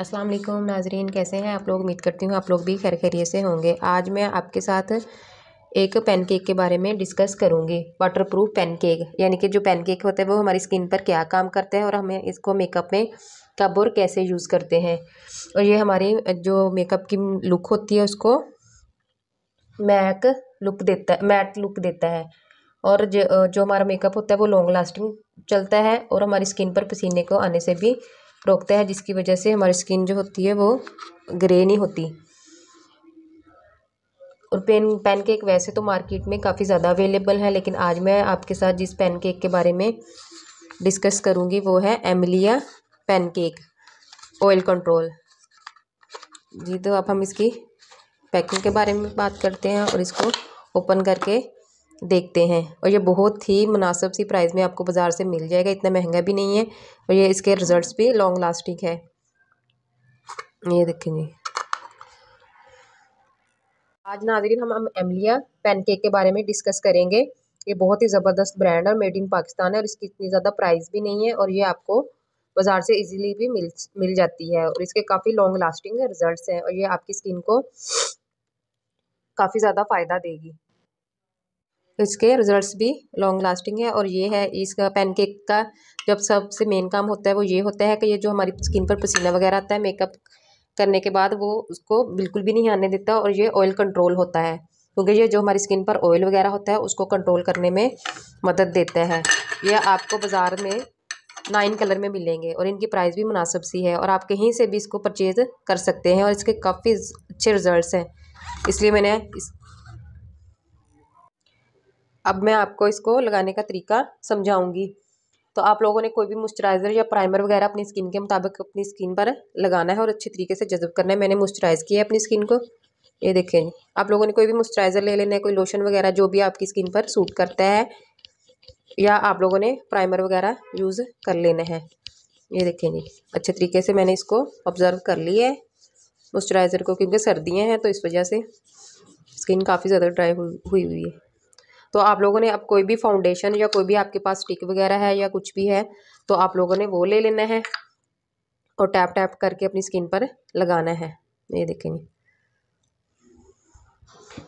अस्सलाम वालेकुम नाजरीन कैसे हैं आप लोग उम्मीद करती हूँ आप लोग भी खैर खैरियत से होंगे आज मैं आपके साथ एक पैनकेक के बारे में डिस्कस करूँगी वाटर प्रूफ पैनकेक यानी कि जो पैनकेक होते हैं वो हमारी स्किन पर क्या काम करते हैं और हमें इसको मेकअप में कब और कैसे यूज़ करते हैं और ये हमारी जो मेकअप की लुक होती है उसको मैक लुक देता है मैट लुक देता है और जो हमारा मेकअप होता है वो लॉन्ग लास्टिंग चलता है और हमारी स्किन पर पसीने को आने से भी रोकता है जिसकी वजह से हमारी स्किन जो होती है वो ग्रे नहीं होती और पेन पैनकेक वैसे तो मार्केट में काफ़ी ज़्यादा अवेलेबल है लेकिन आज मैं आपके साथ जिस पैनकेक के बारे में डिस्कस करूँगी वो है एमिलिया पैनकेक ऑयल कंट्रोल जी तो अब हम इसकी पैकिंग के बारे में बात करते हैं और इसको ओपन करके देखते हैं और ये बहुत ही मुनासिब सी प्राइस में आपको बाज़ार से मिल जाएगा इतना महंगा भी नहीं है और ये इसके रिज़ल्ट भी लॉन्ग लास्टिंग है ये देखेंगे आज नाजरीन हम एमलिया पैनकेक के बारे में डिस्कस करेंगे ये बहुत ही ज़बरदस्त ब्रांड है मेड इन पाकिस्तान है और इसकी इतनी ज़्यादा प्राइस भी नहीं है और ये आपको बाज़ार से इजीली भी मिल मिल जाती है और इसके काफ़ी लॉन्ग लास्टिंग रिजल्ट्स हैं और ये आपकी स्किन को काफ़ी ज़्यादा फ़ायदा देगी तो इसके रिजल्ट्स भी लॉन्ग लास्टिंग है और ये है इसका पैनकेक का जब सबसे मेन काम होता है वो ये होता है कि ये जो हमारी स्किन पर पसीना वगैरह आता है मेकअप करने के बाद वो उसको बिल्कुल भी नहीं आने देता और ये ऑयल कंट्रोल होता है क्योंकि ये जो हमारी स्किन पर ऑयल वगैरह होता है उसको कंट्रोल करने में मदद देता है ये आपको बाज़ार में नाइन कलर में मिलेंगे और इनकी प्राइस भी मुनासिब सी है और आप कहीं से भी इसको परचेज़ कर सकते हैं और इसके काफ़ी अच्छे रिज़ल्ट हैं इसलिए मैंने इस अब मैं आपको इसको लगाने का तरीका समझाऊंगी तो आप लोगों ने कोई भी मॉइस्चराइज़र या प्राइमर वगैरह अपनी स्किन के मुताबिक अपनी स्किन पर लगाना है और अच्छे तरीके से जज्ब करना है मैंने मॉइस्चराइज़ किया है अपनी स्किन को ये देखें आप लोगों ने कोई भी मॉइस्चराइज़र ले लेना है कोई लोशन वगैरह जो भी आपकी स्किन पर सूट करता है या आप लोगों ने प्राइमर वगैरह यूज़ कर लेना है ये देखें जी अच्छे तरीके से मैंने इसको ऑब्ज़र्व कर लिया है मॉइस्चराइज़र को क्योंकि सर्दियाँ हैं तो इस वजह से स्किन काफ़ी ज़्यादा ड्राई हुई हुई है तो आप लोगों ने अब कोई भी फाउंडेशन या कोई भी आपके पास स्टिक वगैरह है या कुछ भी है तो आप लोगों ने वो ले लेना है और टैप टैप करके अपनी स्किन पर लगाना है ये देखेंगे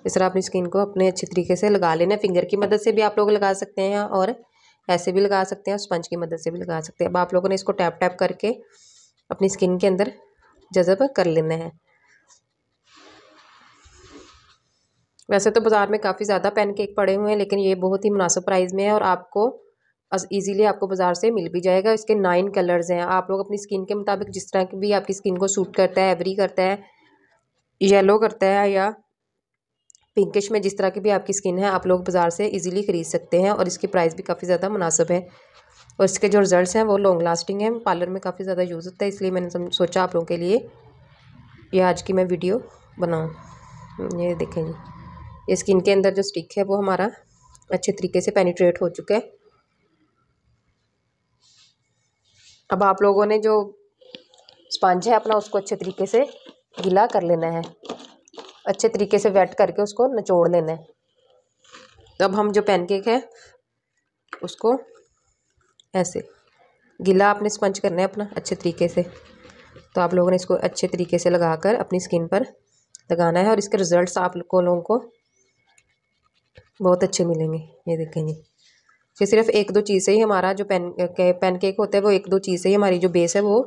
इस तरह अपनी स्किन को अपने अच्छे तरीके से लगा लेना फिंगर की मदद से भी आप लोग लगा सकते हैं और ऐसे भी लगा सकते हैं स्पंज की मदद से भी लगा सकते हैं अब आप लोगों ने इसको टैप टैप करके अपनी स्किन के अंदर जजब कर लेना है वैसे तो बाज़ार में काफ़ी ज़्यादा पैनकेक पड़े हुए हैं लेकिन ये बहुत ही मुनासिब प्राइस में है और आपको ईज़िली आपको बाज़ार से मिल भी जाएगा इसके नाइन कलर्स हैं आप लोग अपनी स्किन के मुताबिक जिस तरह की भी आपकी स्किन को सूट करता है एवरी करता है येलो करता है या पिंकिश में जिस तरह की भी आपकी स्किन है आप लोग बाज़ार से इजीली ख़रीद सकते हैं और इसकी प्राइस भी काफ़ी ज़्यादा मुनासब है और इसके जो रिज़ल्ट हैं वो लॉन्ग लास्टिंग है पार्लर में काफ़ी ज़्यादा यूज़ होता है इसलिए मैंने सोचा आप लोगों के लिए ये आज की मैं वीडियो बनाऊँ ये देखेंगे ये स्किन के अंदर जो स्टिक है वो हमारा अच्छे तरीके से पेनिट्रेट हो चुका है अब आप लोगों ने जो स्पंज है अपना उसको अच्छे तरीके से गीला कर लेना है अच्छे तरीके से वेट करके उसको निचोड़ लेना है अब हम जो पैनकेक है उसको ऐसे गीला आपने स्पंज करना है अपना अच्छे तरीके से तो आप लोगों ने इसको अच्छे तरीके से लगा कर अपनी स्किन पर लगाना है और इसके रिज़ल्ट्स आप लोगों को बहुत अच्छे मिलेंगे ये देखेंगे फिर सिर्फ एक दो चीज़ से ही हमारा जो पेन पेन केक होता है वो एक दो चीज़ से ही हमारी जो बेस है वो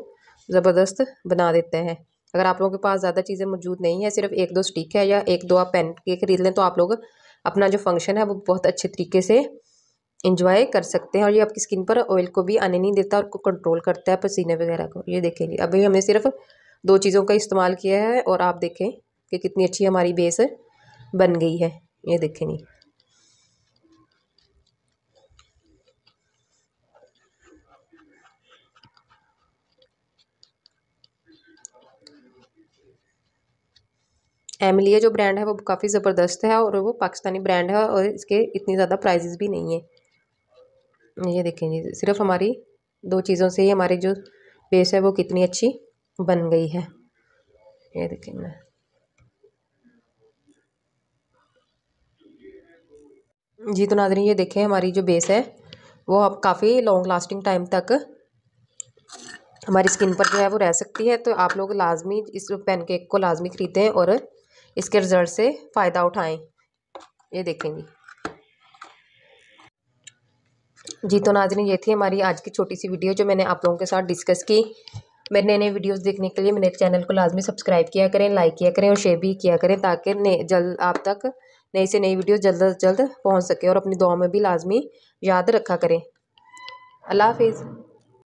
ज़बरदस्त बना देता है अगर आप लोगों के पास ज़्यादा चीज़ें मौजूद नहीं है सिर्फ एक दो स्टिक है या एक दो आप पेन केक खरीद लें तो आप लोग अपना जो फंक्शन है वो बहुत अच्छे तरीके से इंजॉय कर सकते हैं और ये आपकी स्किन पर ऑयल को भी आने नहीं देता और कंट्रोल करता है पसीने वगैरह को ये देखेंगे अभी हमने सिर्फ दो चीज़ों का इस्तेमाल किया है और आप देखें कि कितनी अच्छी हमारी बेस बन गई है ये देखेंगे एमिलिया जो ब्रांड है वो काफ़ी ज़बरदस्त है और वो पाकिस्तानी ब्रांड है और इसके इतनी ज़्यादा प्राइजेस भी नहीं है ये देखें जी सिर्फ हमारी दो चीज़ों से ही हमारी जो बेस है वो कितनी अच्छी बन गई है ये देखें ना जी तो नाजरी ये देखें हमारी जो बेस है वो अब काफ़ी लॉन्ग लास्टिंग टाइम तक हमारी स्किन पर जो है वो रह सकती है तो आप लोग लाजमी इस पेनकेक को लाजमी ख़रीदें और इसके रिज़ल्ट से फ़ायदा उठाएं ये देखेंगे जी तो नाजन ये थी हमारी आज की छोटी सी वीडियो जो मैंने आप लोगों के साथ डिस्कस की मेरे नए नए वीडियोस देखने के लिए मेरे चैनल को लाजमी सब्सक्राइब किया करें लाइक किया करें और शेयर भी किया करें ताकि जल्द आप तक नई से नई वीडियो जल्द अज जल्द पहुँच सके और अपनी दुआ में भी लाजमी याद रखा करें अल्लाह हाफिज़